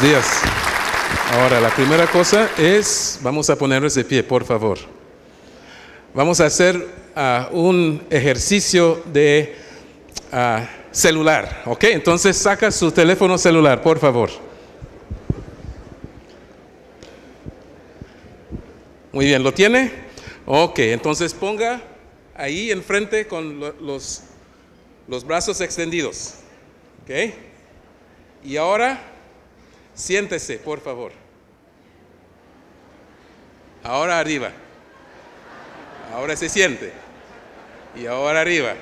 días. Ahora, la primera cosa es, vamos a ponernos de pie, por favor. Vamos a hacer ah, un ejercicio de ah, celular, ¿ok? Entonces saca su teléfono celular, por favor. Muy bien, ¿lo tiene? Ok, entonces ponga ahí enfrente con los, los brazos extendidos, ¿ok? Y ahora Siéntese, por favor. Ahora arriba. Ahora se siente. Y ahora arriba.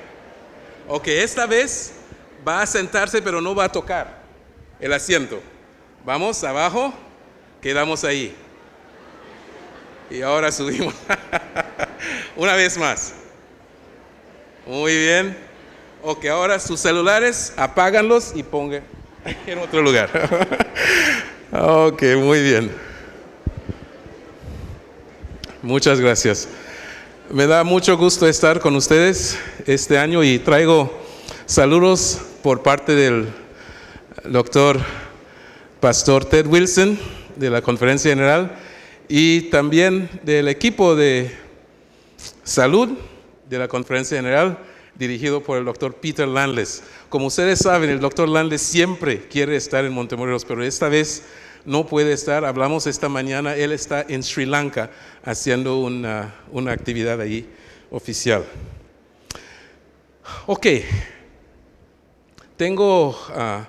Ok, esta vez va a sentarse pero no va a tocar el asiento. Vamos abajo, quedamos ahí. Y ahora subimos. Una vez más. Muy bien. Ok, ahora sus celulares apáganlos y pongan. en otro lugar. ok, muy bien. Muchas gracias. Me da mucho gusto estar con ustedes este año y traigo saludos por parte del doctor Pastor Ted Wilson de la Conferencia General y también del equipo de salud de la Conferencia General dirigido por el doctor Peter Landles. Como ustedes saben, el doctor Landles siempre quiere estar en Montemorelos, pero esta vez no puede estar. Hablamos esta mañana, él está en Sri Lanka haciendo una, una actividad ahí oficial. Ok, tengo ah,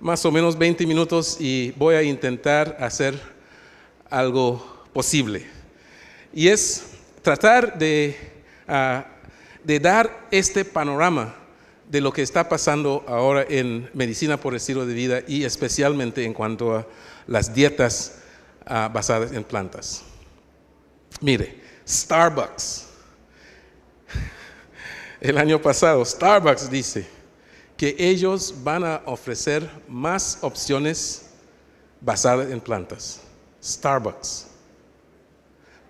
más o menos 20 minutos y voy a intentar hacer algo posible. Y es tratar de ah, de dar este panorama de lo que está pasando ahora en medicina por estilo de vida y especialmente en cuanto a las dietas ah, basadas en plantas. Mire, Starbucks. El año pasado, Starbucks dice que ellos van a ofrecer más opciones basadas en plantas. Starbucks.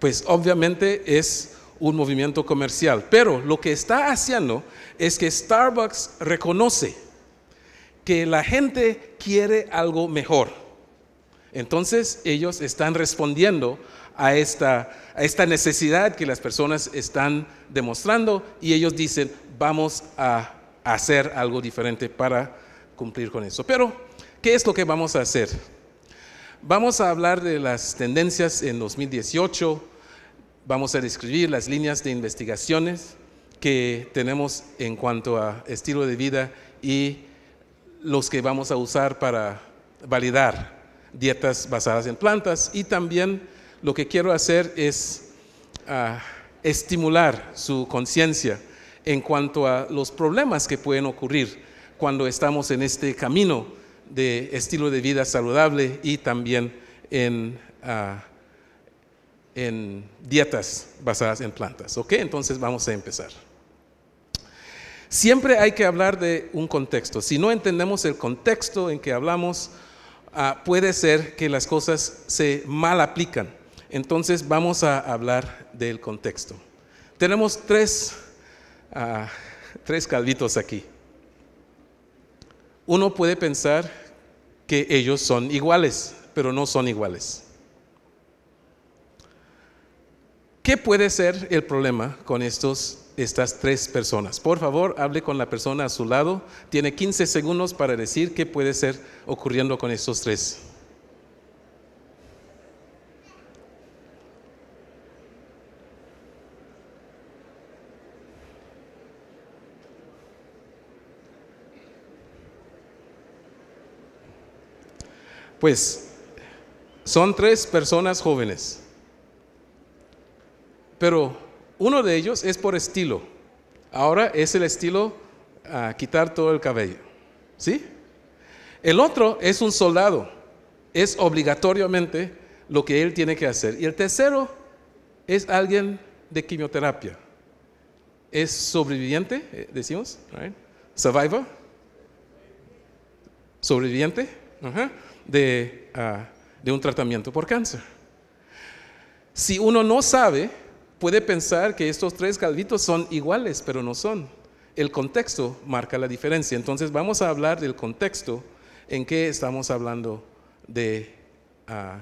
Pues obviamente es un movimiento comercial. Pero lo que está haciendo es que Starbucks reconoce que la gente quiere algo mejor. Entonces ellos están respondiendo a esta, esta necesidad que las personas están demostrando y ellos dicen, vamos a hacer algo diferente para cumplir con eso. Pero, ¿qué es lo que vamos a hacer? Vamos a hablar de las tendencias en 2018 Vamos a describir las líneas de investigaciones que tenemos en cuanto a estilo de vida y los que vamos a usar para validar dietas basadas en plantas y también lo que quiero hacer es ah, estimular su conciencia en cuanto a los problemas que pueden ocurrir cuando estamos en este camino de estilo de vida saludable y también en ah, en dietas basadas en plantas. ¿Ok? Entonces vamos a empezar. Siempre hay que hablar de un contexto. Si no entendemos el contexto en que hablamos, ah, puede ser que las cosas se mal aplican. Entonces vamos a hablar del contexto. Tenemos tres, ah, calditos tres calvitos aquí. Uno puede pensar que ellos son iguales, pero no son iguales. ¿Qué puede ser el problema con estos, estas tres personas? Por favor, hable con la persona a su lado. Tiene 15 segundos para decir qué puede ser ocurriendo con estos tres. Pues son tres personas jóvenes pero uno de ellos es por estilo. Ahora es el estilo a ah, quitar todo el cabello. ¿Sí? El otro es un soldado. Es obligatoriamente lo que él tiene que hacer. Y el tercero es alguien de quimioterapia. Es sobreviviente, eh, decimos, survivor, sobreviviente ah, de un tratamiento por cáncer. Si uno no sabe puede pensar que estos tres calditos son iguales, pero no son. El contexto marca la diferencia. Entonces vamos a hablar del contexto en que estamos hablando de ah,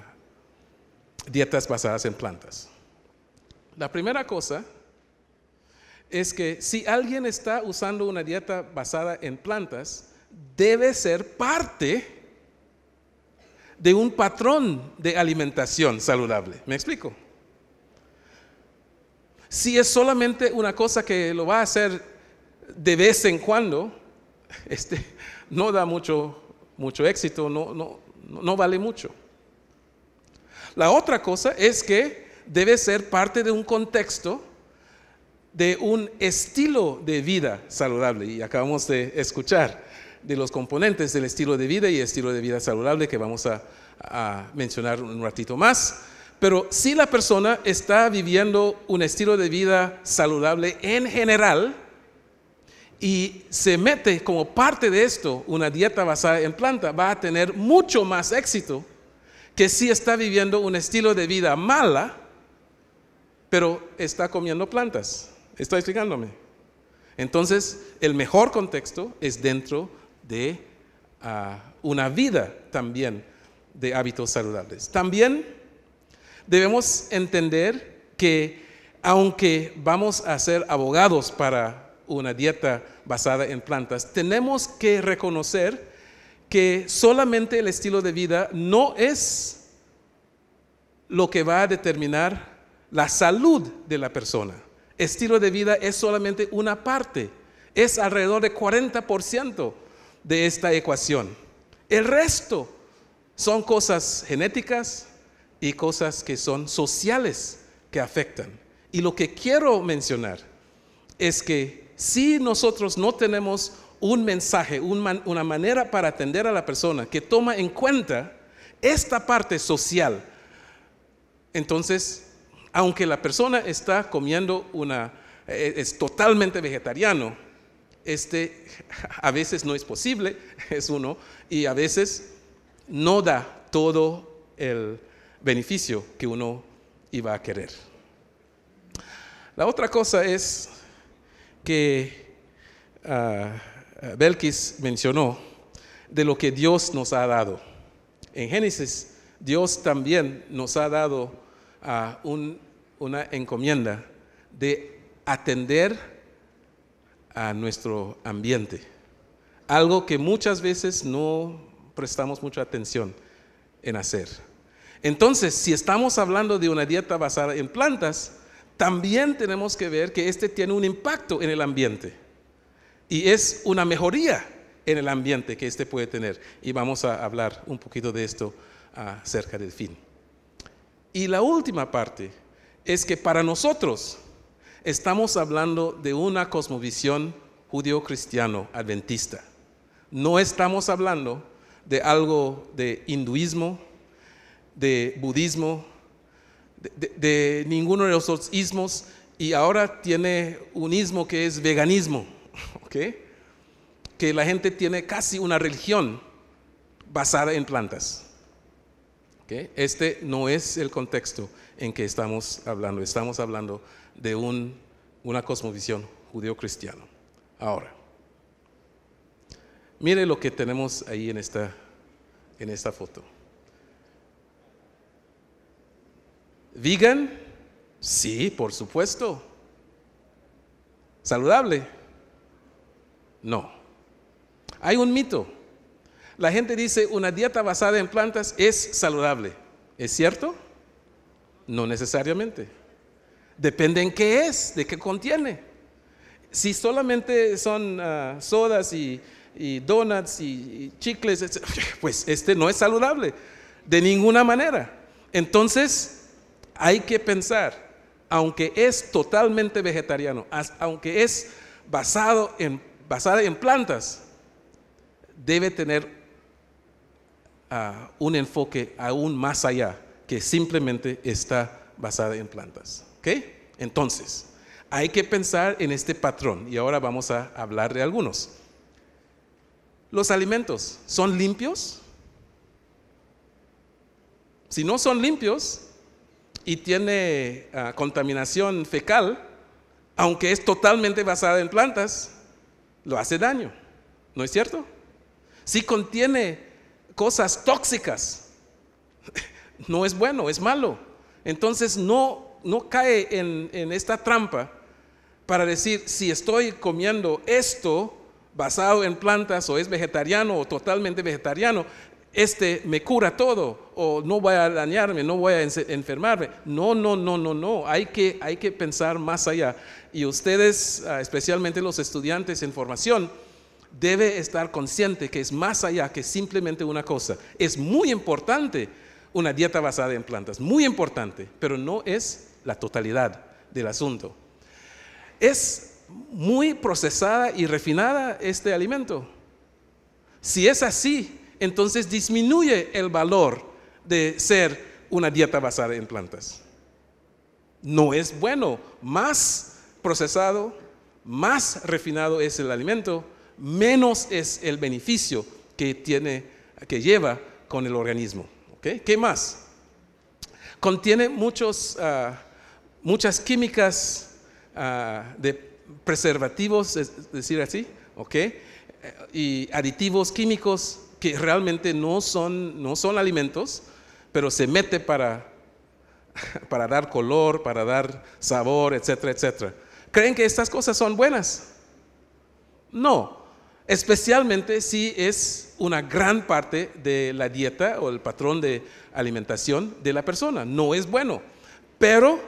dietas basadas en plantas. La primera cosa es que si alguien está usando una dieta basada en plantas, debe ser parte de un patrón de alimentación saludable. ¿Me explico? Si es solamente una cosa que lo va a hacer de vez en cuando, este, no da mucho, éxito, no, vale mucho. La otra cosa es que debe ser parte de un contexto de un estilo de vida saludable. Y acabamos de escuchar de los componentes del estilo de vida y estilo de vida saludable que vamos a mencionar un ratito más. Pero si la persona está viviendo un estilo de vida saludable en general y se mete como parte de esto una dieta basada en planta, va a tener mucho más éxito que si está viviendo un estilo de vida mala, pero está comiendo plantas. ¿Está explicándome? Entonces, el mejor contexto es dentro de ah, una vida también de hábitos saludables. También debemos entender que aunque vamos a ser abogados para una dieta basada en plantas, tenemos que reconocer que solamente el estilo de vida no es lo que va a determinar la salud de la persona. Estilo de vida es solamente una parte, es alrededor de 40% de esta ecuación. El resto son cosas genéticas, y cosas que son sociales que afectan. Y lo que quiero mencionar es que si nosotros no tenemos un mensaje, una manera para atender a la persona que toma en cuenta esta parte social, entonces, aunque la persona está comiendo una, eh, es totalmente vegetariano, este a veces no es posible, es uno, y a veces no da todo el, beneficio que uno iba a querer. La otra cosa es que ah, ah, Belkis mencionó de lo que Dios nos ha dado. En Génesis, Dios también nos ha dado ah, una encomienda de atender a nuestro ambiente, algo que muchas veces no prestamos mucha atención en hacer. Entonces, si estamos hablando de una dieta basada en plantas, también tenemos que ver que este tiene un impacto en el ambiente y es una mejoría en el ambiente que este puede tener. Y vamos a hablar un poquito de esto acerca ah, del fin. Y la última parte es que para nosotros estamos hablando de una cosmovisión judío-cristiano adventista. No estamos hablando de algo de hinduismo, de budismo, de, ninguno de los otros ismos, y ahora tiene un ismo que es veganismo, que la gente tiene casi una religión basada en plantas. Este no es el contexto en que estamos hablando, estamos hablando de una cosmovisión judeocristiana. Ahora, mire lo que tenemos ahí en esta, en esta foto. Vegan, sí, por supuesto. ¿Saludable? No. Hay un mito. La gente dice una dieta basada en plantas es saludable. ¿Es cierto? No necesariamente. Depende en qué es, de qué contiene. Si solamente son ah, sodas y, donuts y chicles, pues este no es saludable de ninguna manera. Entonces, hay que pensar, aunque es totalmente vegetariano, aunque es basado en, basada en plantas, debe tener ah, un enfoque aún más allá que simplemente está basada en plantas. Entonces, hay que pensar en este patrón y ahora vamos a hablar de algunos. Los alimentos, ¿son limpios? Si no son limpios, y tiene ah, contaminación fecal, aunque es totalmente basada en plantas, lo hace daño, ¿no es cierto? Si contiene cosas tóxicas, no es bueno, es malo. Entonces no, no cae en esta trampa para decir, si estoy comiendo esto basado en plantas o es vegetariano o totalmente vegetariano, este me cura todo, o no voy a dañarme, no voy a enfermarme. No, no, no, no, no. Hay que, hay que pensar más allá. Y ustedes, ah, especialmente los estudiantes en formación, debe estar consciente que es más allá que simplemente una cosa. Es muy importante una dieta basada en plantas, muy importante, pero no es la totalidad del asunto. Es muy procesada y refinada este alimento. Si es así, entonces disminuye el valor de ser una dieta basada en plantas. No es bueno. Más procesado, más refinado es el alimento, menos es el beneficio que tiene, que lleva con el organismo. ¿Qué más? Contiene muchos, ah, muchas químicas ah, de preservativos, es decir así, eh, Y aditivos químicos que realmente no son, no son alimentos, pero se mete para, para dar color, para dar sabor, etcétera, etcétera. ¿Creen que estas cosas son buenas? No, especialmente si es una gran parte de la dieta o el patrón de alimentación de la persona. No es bueno. Pero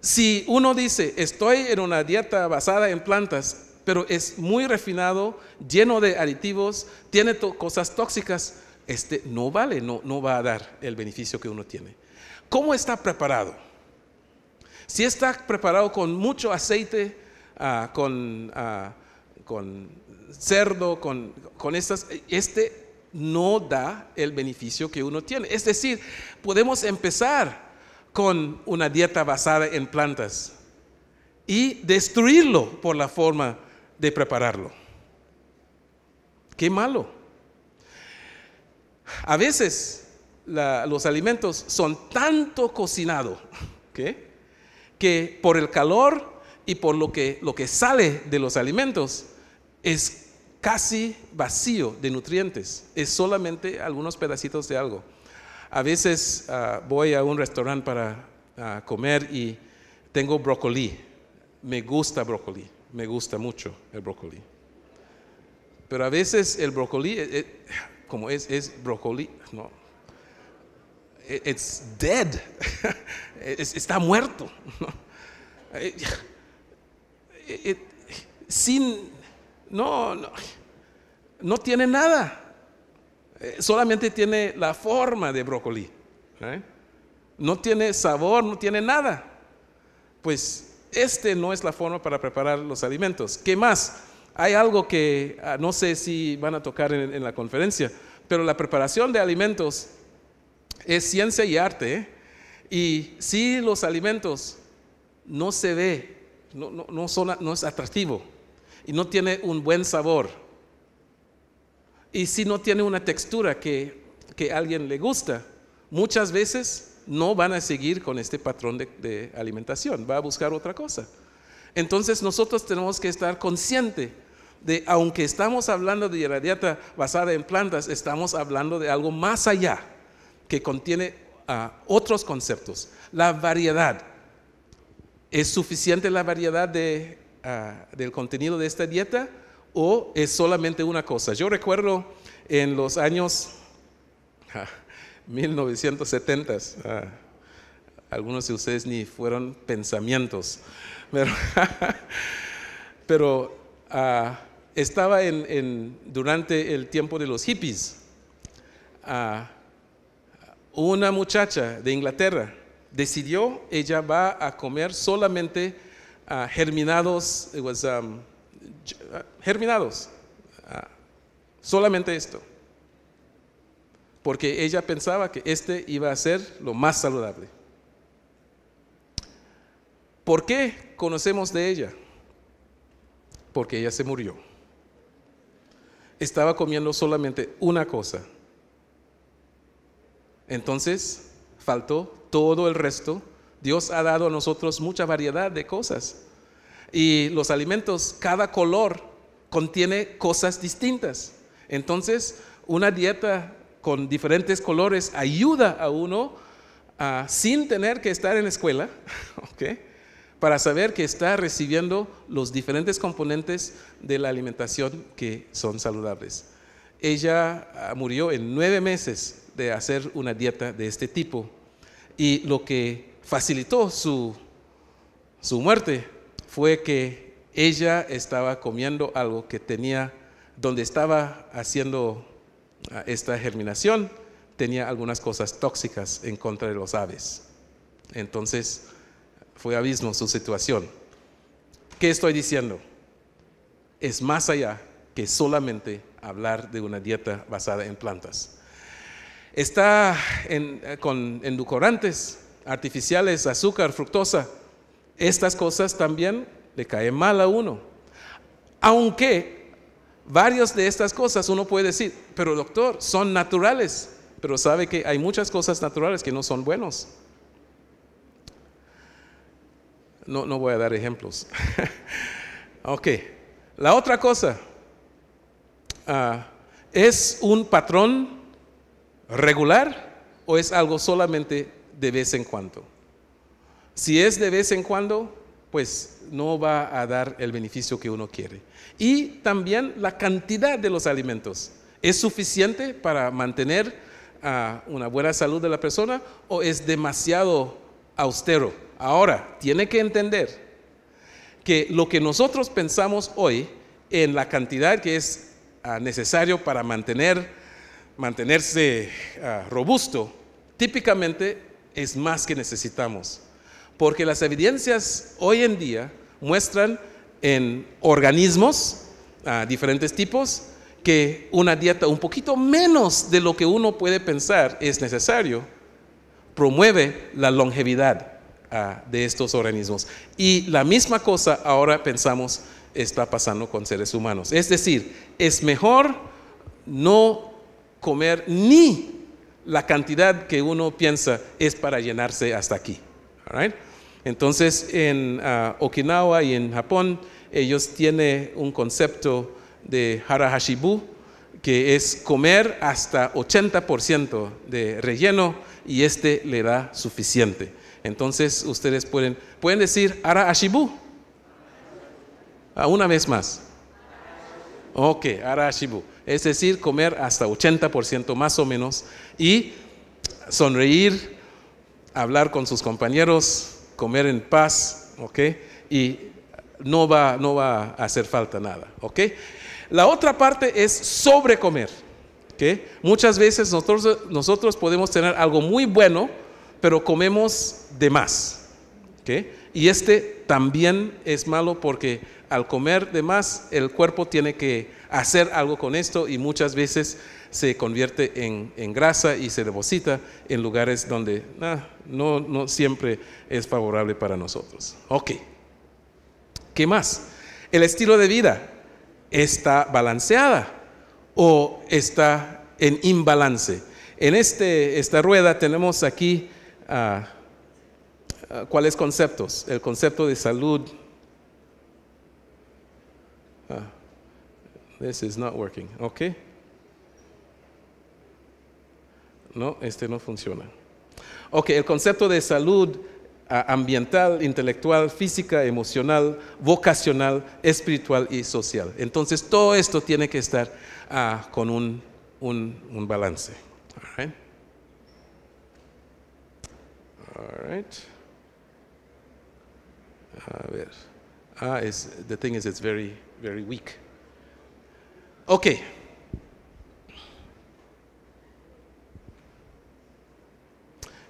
si uno dice, estoy en una dieta basada en plantas, pero es muy refinado, lleno de aditivos, tiene cosas tóxicas. Este no vale, no, no va a dar el beneficio que uno tiene. ¿Cómo está preparado? Si está preparado con mucho aceite, ah, ah, con, cerdo, con, con estas, este no da el beneficio que uno tiene. Es decir, podemos empezar con una dieta basada en plantas y destruirlo por la forma de prepararlo. Qué malo. A veces los alimentos son tanto cocinados que por el calor y por lo que, lo que sale de los alimentos es casi vacío de nutrientes, es solamente algunos pedacitos de algo. A veces ah, voy a un restaurante para ah, comer y tengo brócoli, me gusta brócoli me gusta mucho el brócoli. Pero a veces el brócoli, eh, eh, como es, es brócoli, no. Eh, it's dead. está muerto. sin, no, no, no tiene nada. Solamente tiene la forma de brócoli. No tiene sabor, no tiene nada. Pues este no es la forma para preparar los alimentos. ¿Qué más? Hay algo que ah, no sé si van a tocar en, la conferencia, pero la preparación de alimentos es ciencia y arte. ¿eh? Y si los alimentos no se ve, no, son, es atractivo y no tiene un buen sabor, y si no tiene una textura que, que a alguien le gusta, muchas veces no van a seguir con este patrón de, alimentación, va a buscar otra cosa. Entonces nosotros tenemos que estar conscientes de, aunque estamos hablando de la dieta basada en plantas, estamos hablando de algo más allá, que contiene ah, otros conceptos. La variedad. ¿Es suficiente la variedad ah, del contenido de esta dieta o es solamente una cosa? Yo recuerdo en los años... Ah, 1970s. Ah, algunos de ustedes ni fueron pensamientos. Pero, ah, estaba en, durante el tiempo de los hippies. Ah, una muchacha de Inglaterra decidió, ella va a comer solamente germinados, um, germinados, solamente esto porque ella pensaba que este iba a ser lo más saludable. ¿Por qué conocemos de ella? Porque ella se murió. Estaba comiendo solamente una cosa. Entonces faltó todo el resto. Dios ha dado a nosotros mucha variedad de cosas. Y los alimentos, cada color contiene cosas distintas. Entonces, una dieta con diferentes colores ayuda a uno sin tener que estar en la escuela, Para saber que está recibiendo los diferentes componentes de la alimentación que son saludables. Ella ah, murió en nueve meses de hacer una dieta de este tipo y lo que facilitó su, su muerte fue que ella estaba comiendo algo que tenía, donde estaba haciendo esta germinación tenía algunas cosas tóxicas en contra de los aves. Entonces fue abismo su situación. ¿Qué estoy diciendo? Es más allá que solamente hablar de una dieta basada en plantas. Está con enducorantes artificiales, azúcar, fructosa. Estas cosas también le caen mal a uno. Aunque Varias de estas cosas uno puede decir, pero doctor, son naturales, pero sabe que hay muchas cosas naturales que no son buenos. No, no voy a dar ejemplos. ok, la otra cosa ah, es un patrón regular o es algo solamente de vez en cuando. Si es de vez en cuando, pues no va a dar el beneficio que uno quiere. Y también la cantidad de los alimentos. ¿Es suficiente para mantener ah, una buena salud de la persona o es demasiado austero? Ahora, tiene que entender que lo que nosotros pensamos hoy en la cantidad que es ah, necesario para mantenerse ah, robusto, típicamente es más que necesitamos. Porque las evidencias hoy en día muestran en organismos diferentes tipos que una dieta un poquito menos de lo que uno puede pensar es necesario promueve la longevidad ah, de estos organismos. Y la misma cosa ahora pensamos está pasando con seres humanos. Es decir, es mejor no comer ni la cantidad que uno piensa es para llenarse hasta aquí. Entonces, en uh, Okinawa y en Japón, ellos tienen un concepto de harahashibu, que es comer hasta 80% de relleno y este le da suficiente. Entonces, ustedes pueden, pueden decir hara una vez más. Ok, harahashibu. Es decir, comer hasta 80% más o menos y sonreír hablar con sus compañeros, comer en paz, ¿ok? Y no va, no va a hacer falta nada, ¿ok? La otra parte es sobrecomer, ¿ok? Muchas veces nosotros, nosotros podemos tener algo muy bueno, pero comemos de más, ¿ok? Y este también es malo porque al comer de más, el cuerpo tiene que hacer algo con esto y muchas veces se convierte en, grasa y se deposita en lugares donde ah, no, siempre es favorable para nosotros. Ok. ¿Qué más? El estilo de vida está balanceada o está en imbalance. En este, esta rueda tenemos aquí ah, ah, cuáles conceptos. El concepto de salud. this is not working. Okay. No, este no funciona. Ok, el concepto de salud ah, ambiental, intelectual, física, emocional, vocacional, espiritual y social. Entonces todo esto tiene que estar ah, con un, balance. All right. A ver. Ah, the thing is it's very, very weak. Okay.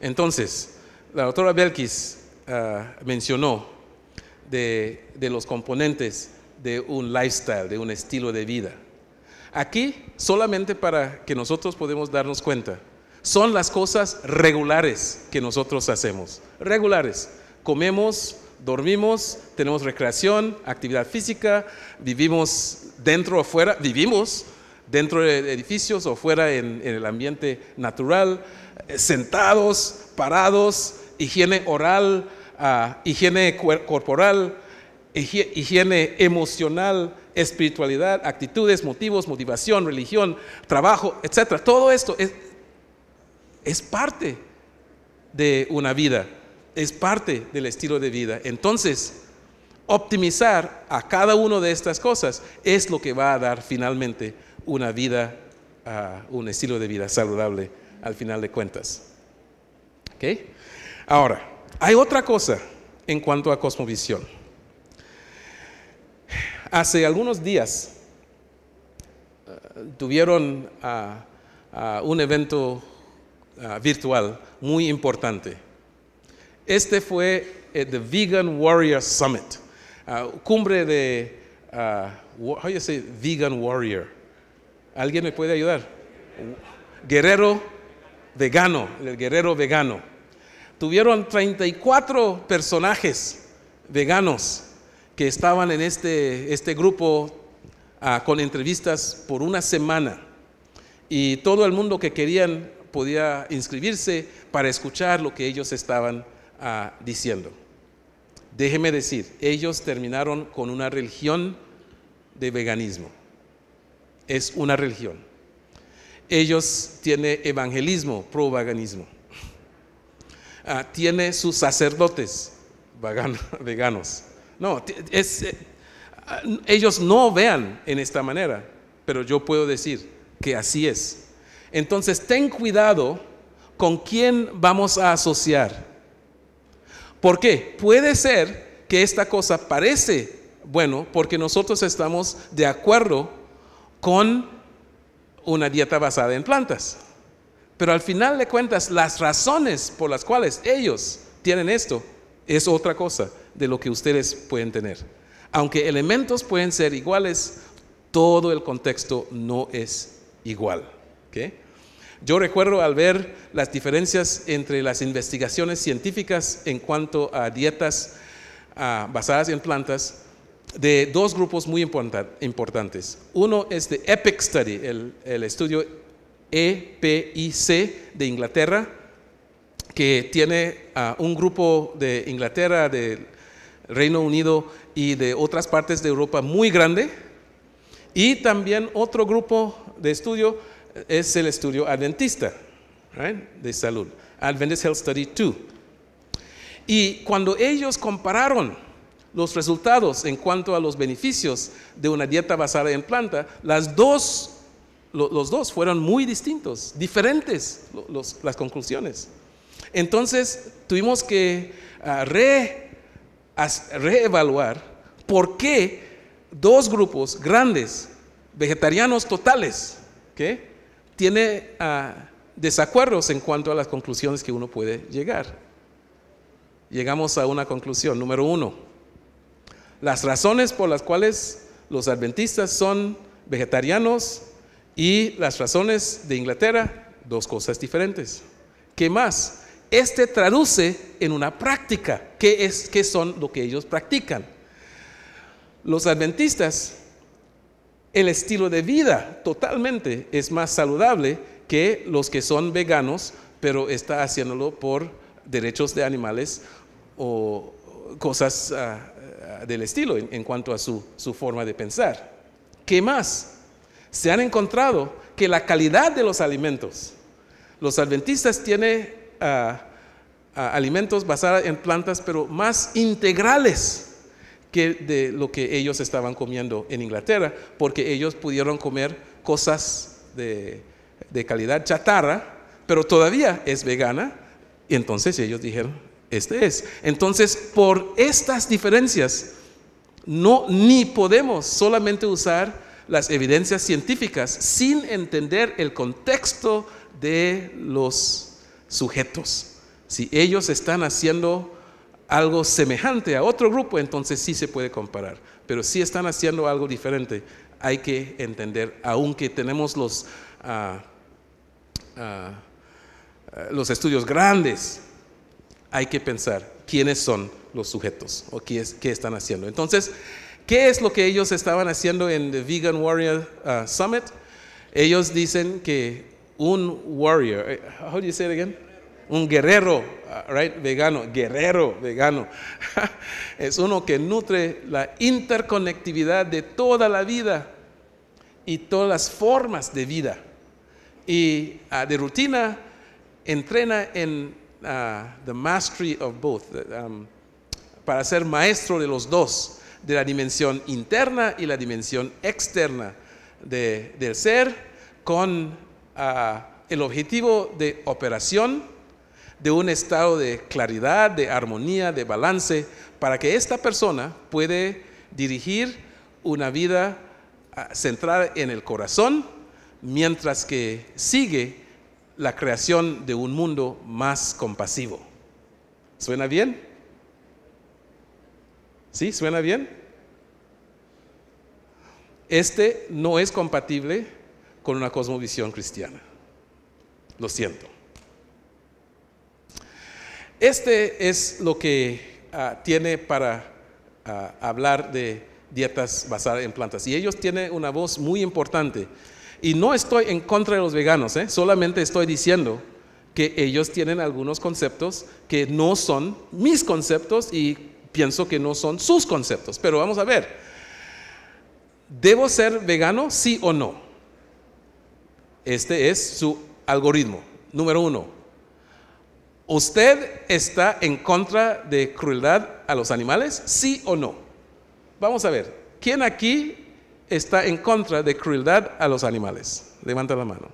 Entonces, la doctora Belkis ah, mencionó de, los componentes de un lifestyle, de un estilo de vida. Aquí, solamente para que nosotros podamos darnos cuenta, son las cosas regulares que nosotros hacemos. Regulares. Comemos, dormimos, tenemos recreación, actividad física, vivimos dentro o fuera, vivimos dentro de edificios o fuera en el ambiente natural, eh, sentados, parados, higiene oral, ah, higiene corporal, higiene emocional, espiritualidad, actitudes, motivos, motivación, religión, trabajo, etc. Todo esto es, parte de una vida, es parte del estilo de vida. Entonces, optimizar a cada una de estas cosas es lo que va a dar finalmente una vida, ah, un estilo de vida saludable al final de cuentas. Ahora, hay otra cosa en cuanto a cosmovisión. Hace algunos días eh, tuvieron ah, ah, un evento ah, virtual muy importante. Este fue el eh, Vegan Warrior Summit, cumbre de, ¿cómo se Vegan Warrior? ¿Alguien me puede ayudar? Guerrero vegano, el guerrero vegano. Tuvieron 34 personajes veganos que estaban en este, este grupo ah, con entrevistas por una semana. Y todo el mundo que querían podía inscribirse para escuchar lo que ellos estaban ah, diciendo. Déjeme decir, ellos terminaron con una religión de veganismo. Es una religión ellos tienen evangelismo, pro vaganismo ah, tiene sus sacerdotes veganos. No, eh, ah, ellos no vean en esta manera, pero yo puedo decir que así es. Entonces, ten cuidado con quién vamos a asociar. ¿Por qué? Puede ser que esta cosa parece bueno porque nosotros estamos de acuerdo con una dieta basada en plantas. Pero al final de cuentas, las razones por las cuales ellos tienen esto es otra cosa de lo que ustedes pueden tener. Aunque elementos pueden ser iguales, todo el contexto no es igual. Yo recuerdo al ver las diferencias entre las investigaciones científicas en cuanto a dietas ah, basadas en plantas de dos grupos muy importantes. Uno es de EPIC Study, el, estudio EPIC de Inglaterra, que tiene a un grupo de Inglaterra, del Reino Unido y de otras partes de Europa muy grande. Y también otro grupo de estudio es el estudio adventista de salud, Adventist Health Study 2. Y cuando ellos compararon los resultados en cuanto a los beneficios de una dieta basada en planta, las dos, los dos fueron muy distintos, diferentes las conclusiones. Entonces tuvimos que ah, reevaluar por qué dos grupos grandes, vegetarianos totales, que tiene ah, desacuerdos en cuanto a las conclusiones que uno puede llegar. Llegamos a una conclusión, número uno, las razones por las cuales los adventistas son vegetarianos y las razones de Inglaterra, dos cosas diferentes. ¿Qué más? Este traduce en una práctica. ¿Qué, es, qué son lo que ellos practican? Los adventistas, el estilo de vida totalmente es más saludable que los que son veganos, pero está haciéndolo por derechos de animales o cosas ah, del estilo en, cuanto a su, forma de pensar. ¿Qué más? Se han encontrado que la calidad de los alimentos, los adventistas tienen ah, ah, alimentos basados en plantas, pero más integrales que de lo que ellos estaban comiendo en Inglaterra, porque ellos pudieron comer cosas de, de calidad chatarra, pero todavía es vegana, y entonces ellos dijeron, este es. Entonces, por estas diferencias, no ni podemos solamente usar las evidencias científicas sin entender el contexto de los sujetos. Si ellos están haciendo algo semejante a otro grupo, entonces sí se puede comparar. Pero si están haciendo algo diferente, hay que entender, aunque tenemos los, ah, ah, ah, los estudios grandes hay que pensar quiénes son los sujetos o qué, están haciendo. Entonces, ¿qué es lo que ellos estaban haciendo en the Vegan Warrior uh, Summit? Ellos dicen que un warrior, eh, how do you say it again? Un guerrero, uh, right? Vegano, guerrero vegano. es uno que nutre la interconectividad de toda la vida y todas las formas de vida. Y uh, de rutina entrena en Ah, the mastery of both, um, para ser maestro de los dos, de la dimensión interna y la dimensión externa del ser, con ah, el objetivo de operación de un estado de claridad, de armonía, de balance, para que esta persona puede dirigir una vida ah, centrada en el corazón, mientras que sigue la creación de un mundo más compasivo. ¿Suena bien? ¿Sí? ¿Suena bien? Este no es compatible con una cosmovisión cristiana. Lo siento. Este es lo que ah, tiene para ah, hablar de dietas basadas en plantas. Y ellos tienen una voz muy importante y no estoy en contra de los veganos, ¿eh? solamente estoy diciendo que ellos tienen algunos conceptos que no son mis conceptos y pienso que no son sus conceptos. Pero vamos a ver, ¿debo ser vegano sí o no? Este es su algoritmo. Número uno, ¿usted está en contra de crueldad a los animales? Sí o no. Vamos a ver, ¿quién aquí está en contra de crueldad a los animales? Levanta la mano.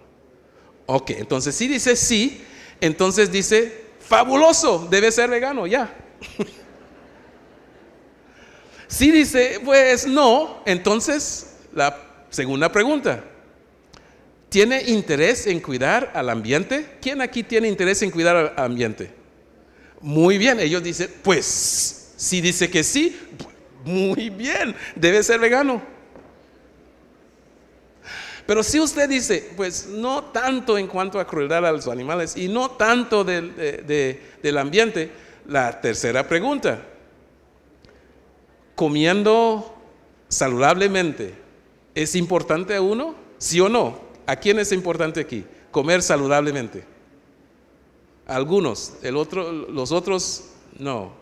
Ok, entonces si dice sí, entonces dice, fabuloso, debe ser vegano, ya. si dice, pues no, entonces la segunda pregunta, ¿tiene interés en cuidar al ambiente? ¿Quién aquí tiene interés en cuidar al ambiente? Muy bien, ellos dicen, pues si dice que sí, muy bien, debe ser vegano. Pero si usted dice, pues no tanto en cuanto a crueldad a los animales y no tanto del, ambiente, la tercera pregunta, comiendo saludablemente, ¿es importante a uno? ¿Sí o no? ¿A quién es importante aquí? Comer saludablemente. Algunos, el otro, los otros no.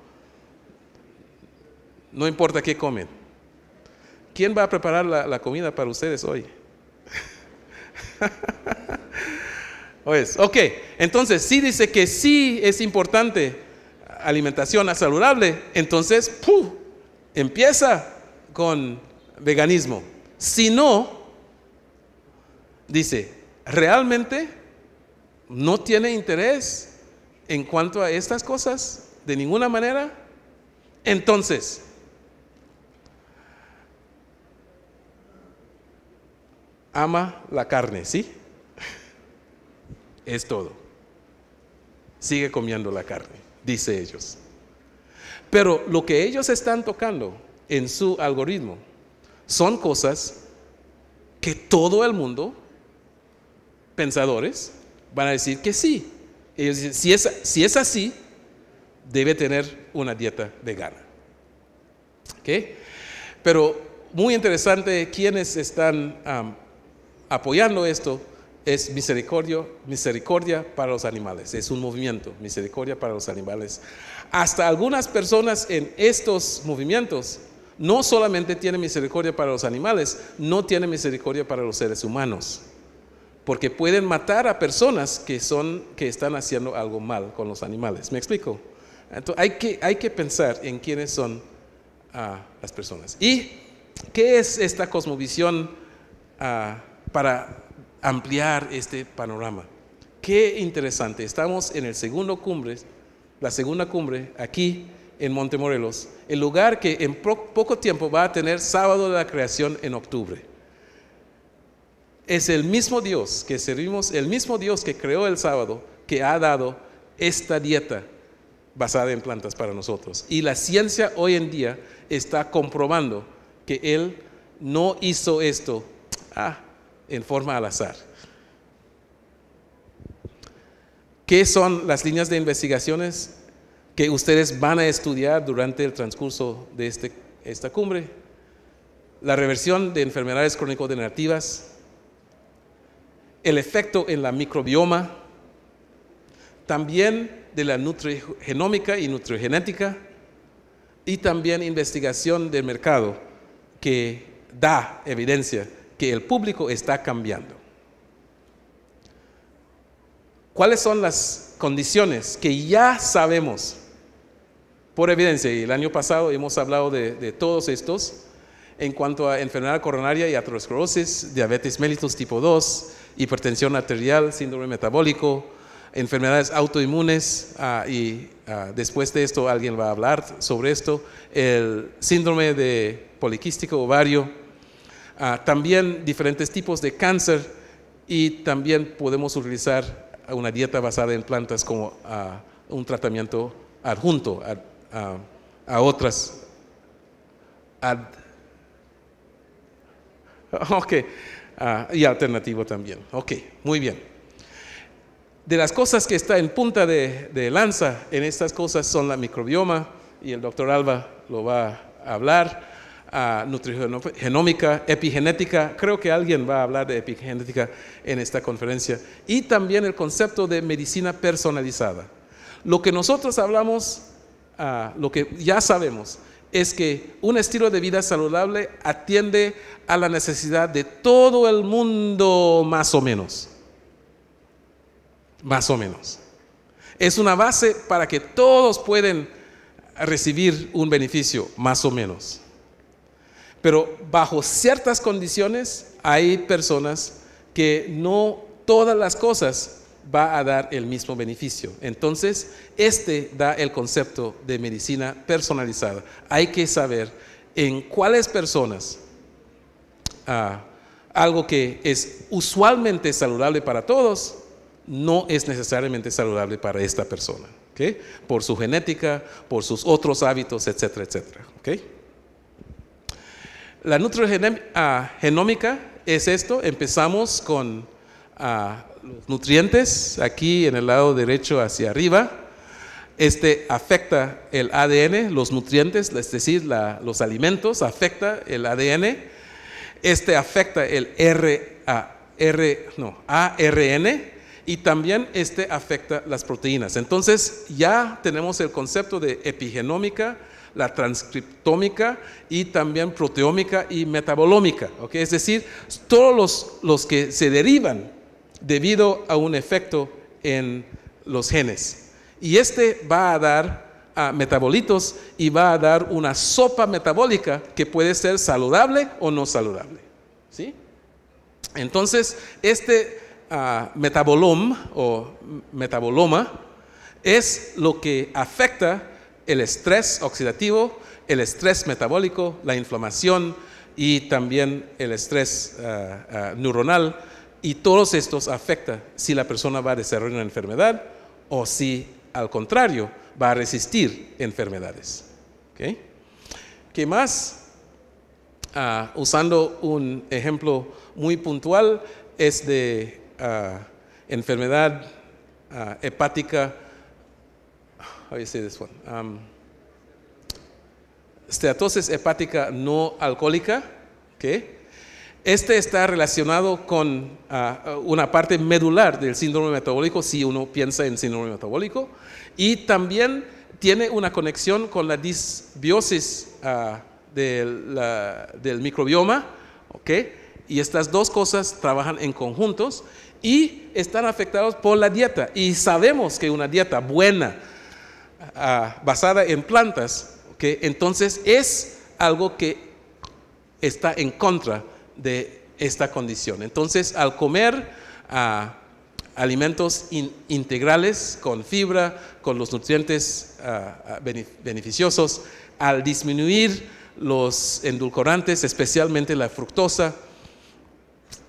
No importa qué comen. ¿Quién va a preparar la comida para ustedes hoy? pues Ok, entonces sí dice que sí es importante alimentación saludable, entonces empieza con veganismo. Si no, dice, realmente no tiene interés en cuanto a estas cosas de ninguna manera, entonces ama la carne, ¿sí? Es todo. Sigue comiendo la carne, dice ellos. Pero lo que ellos están tocando en su algoritmo son cosas que todo el mundo, pensadores, van a decir que sí. Ellos dicen, si es, así, debe tener una dieta vegana. ¿Ok? Pero muy interesante quienes están apoyando esto es misericordia, misericordia para los animales. Es un movimiento, misericordia para los animales. Hasta algunas personas en estos movimientos no solamente tienen misericordia para los animales, no tienen misericordia para los seres humanos. Porque pueden matar a personas que, son, que están haciendo algo mal con los animales. ¿Me explico? hay, que, hay que pensar en quiénes son ah, las personas. ¿Y qué es esta cosmovisión? Ah, para ampliar este panorama. Qué interesante. Estamos en el segundo cumbre, la segunda cumbre aquí en Montemorelos, el lugar que en poco tiempo va a tener sábado de la creación en octubre. Es el mismo Dios que servimos, el mismo Dios que creó el sábado, que ha dado esta dieta basada en plantas para nosotros. Y la ciencia hoy en día está comprobando que Él no hizo esto. Ah, en forma al azar. ¿Qué son las líneas de investigaciones que ustedes van a estudiar durante el transcurso de este, esta cumbre? La reversión de enfermedades crónico-degenerativas, el efecto en la microbioma, también de la nutrigenómica y nutrigenética, y también investigación del mercado que da evidencia que el público está cambiando. ¿Cuáles son las condiciones que ya sabemos? Por evidencia, y el año pasado hemos hablado de, todos estos en cuanto a enfermedad coronaria y aterosclerosis, diabetes mellitus tipo 2, hipertensión arterial, síndrome metabólico, enfermedades autoinmunes, ah, y ah, después de esto alguien va a hablar sobre esto, el síndrome de poliquístico ovario, Ah, también diferentes tipos de cáncer y también podemos utilizar una dieta basada en plantas como ah, un tratamiento adjunto a, a, otras. ok, ah, y alternativo también. Ok, muy bien. De las cosas que está en punta de, de lanza en estas cosas son la microbioma, y el doctor Alba lo va a hablar a nutrigenómica, epigenética, creo que alguien va a hablar de epigenética en esta conferencia, y también el concepto de medicina personalizada. Lo que nosotros hablamos, ah, lo que ya sabemos, es que un estilo de vida saludable atiende a la necesidad de todo el mundo más o menos. Más o menos. Es una base para que todos pueden recibir un beneficio, más o menos. Pero bajo ciertas condiciones hay personas que no todas las cosas van a dar el mismo beneficio. Entonces, este da el concepto de medicina personalizada. Hay que saber en cuáles personas ah, algo que es usualmente saludable para todos, no es necesariamente saludable para esta persona, por su genética, por sus otros hábitos, etcétera, etcétera. La nutrigenómica ah, es esto, empezamos con ah, los nutrientes aquí en el lado derecho hacia arriba. Este afecta el ADN, los nutrientes, es decir, los alimentos, afecta el ADN. Este afecta el ARN y también este afecta las proteínas. Entonces ya tenemos el concepto de epigenómica, la transcriptómica y también proteómica y metabolómica. Es decir, todos los, que se derivan debido a un efecto en los genes. Y este va a dar a metabolitos y va a dar una sopa metabólica que puede ser saludable o no saludable. ¿sí? Entonces, este ah, o metaboloma es lo que afecta el estrés oxidativo, el estrés metabólico, la inflamación y también el estrés eh, eh, neuronal. Y todos estos afectan si la persona va a desarrollar una enfermedad o si, al contrario, va a resistir enfermedades. ¿Qué más? Ah, usando un ejemplo muy puntual, es de ah, enfermedad ah, hepática how you say this one? Um, steatosis hepática no alcohólica, Este está relacionado con uh, una parte medular del síndrome metabólico, si uno piensa en síndrome metabólico, y también tiene una conexión con la disbiosis uh, del, del, microbioma, Y estas dos cosas trabajan en conjuntos y están afectados por la dieta. Y sabemos que una dieta buena, Ah, basada en plantas, que entonces es algo que está en contra de esta condición. Entonces, al comer ah, alimentos integrales con fibra, con los nutrientes ah, beneficiosos, al disminuir los endulcorantes, especialmente la fructosa,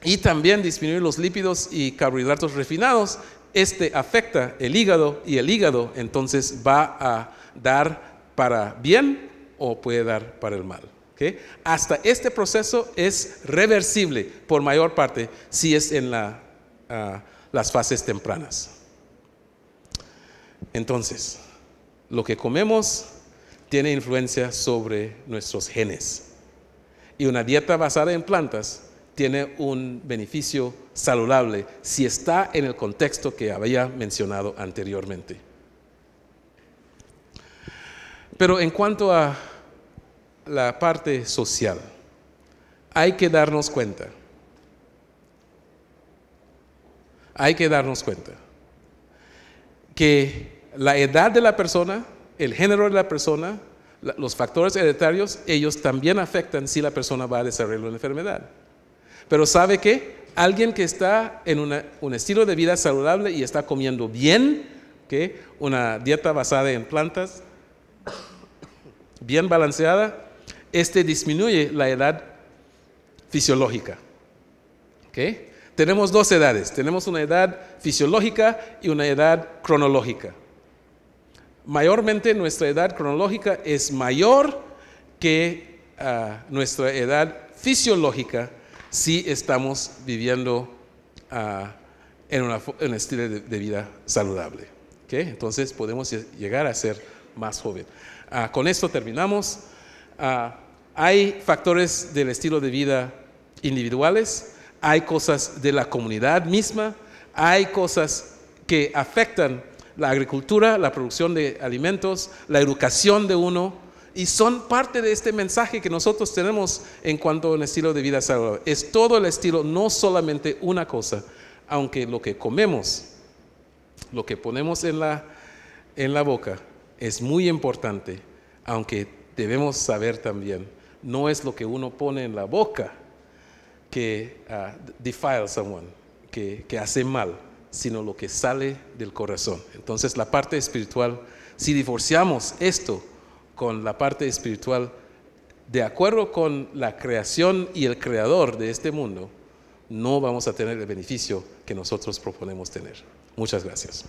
y también disminuir los lípidos y carbohidratos refinados, este afecta el hígado y el hígado entonces va a dar para bien o puede dar para el mal. Hasta este proceso es reversible por mayor parte si es en ah, las fases tempranas. Entonces, lo que comemos tiene influencia sobre nuestros genes. Y una dieta basada en plantas tiene un beneficio saludable si está en el contexto que había mencionado anteriormente. Pero en cuanto a la parte social, hay que darnos cuenta. Hay que darnos cuenta que la edad de la persona, el género de la persona, los factores hereditarios, ellos también afectan si la persona va a desarrollar una enfermedad. Pero ¿sabe qué? Alguien que está en un estilo de vida saludable y está comiendo bien, una dieta basada en plantas, bien balanceada, este disminuye la edad fisiológica. Tenemos dos edades, tenemos una edad fisiológica y una edad cronológica. Mayormente nuestra edad cronológica es mayor que ah, nuestra edad fisiológica si estamos viviendo ah, en, un estilo de, vida saludable. Entonces podemos llegar a ser más joven. Ah, con esto terminamos. Ah, hay factores del estilo de vida individuales, hay cosas de la comunidad misma, hay cosas que afectan la agricultura, la producción de alimentos, la educación de uno, y son parte de este mensaje que nosotros tenemos en cuanto al estilo de vida saludable. Es todo el estilo, no solamente una cosa, aunque lo que comemos, lo que ponemos en la, en la boca es muy importante, aunque debemos saber también, no es lo que uno pone en la boca que ah, defile someone, que, que hace mal, sino lo que sale del corazón. Entonces la parte espiritual, si divorciamos esto, con la parte espiritual, de acuerdo con la creación y el creador de este mundo, no vamos a tener el beneficio que nosotros proponemos tener. Muchas gracias.